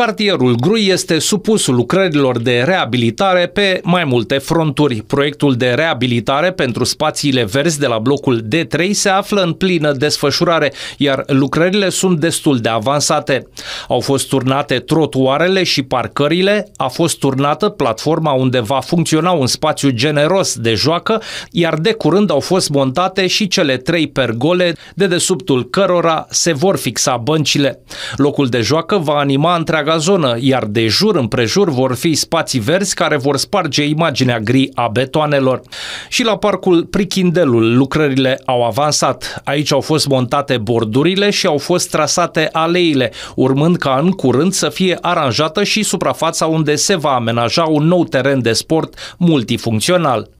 Cartierul Grui este supus lucrărilor de reabilitare pe mai multe fronturi. Proiectul de reabilitare pentru spațiile verzi de la blocul D3 se află în plină desfășurare, iar lucrările sunt destul de avansate. Au fost turnate trotuarele și parcările, a fost turnată platforma unde va funcționa un spațiu generos de joacă, iar de curând au fost montate și cele trei pergole, de desubtul cărora se vor fixa băncile. Locul de joacă va anima întreaga întreaga zonă, iar de jur împrejur vor fi spații verzi care vor sparge imaginea gri a betoanelor. Și la parcul Prichindelul lucrările au avansat. Aici au fost montate bordurile și au fost trasate aleile, urmând ca în curând să fie aranjată și suprafața unde se va amenaja un nou teren de sport multifuncțional.